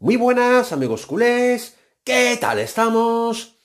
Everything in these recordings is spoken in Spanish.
Muy buenas amigos culés, ¿qué tal estamos?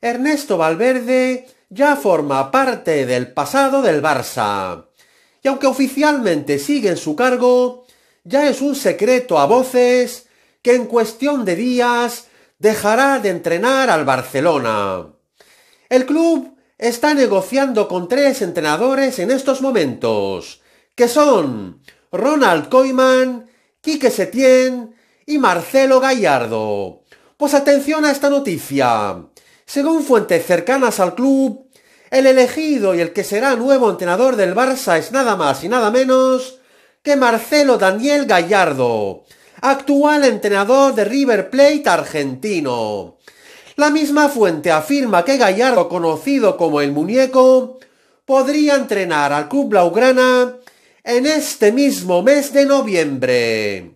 Ernesto Valverde ya forma parte del pasado del Barça. Y aunque oficialmente sigue en su cargo, ya es un secreto a voces que en cuestión de días dejará de entrenar al Barcelona. El club está negociando con tres entrenadores en estos momentos, que son Ronald Koeman, Quique Setién y Marcelo Gallardo. Pues atención a esta noticia. Según fuentes cercanas al club, el elegido y el que será nuevo entrenador del Barça es nada más y nada menos que Marcelo Daniel Gallardo, actual entrenador de River Plate argentino. La misma fuente afirma que Gallardo, conocido como el muñeco, podría entrenar al club Blaugrana en este mismo mes de noviembre.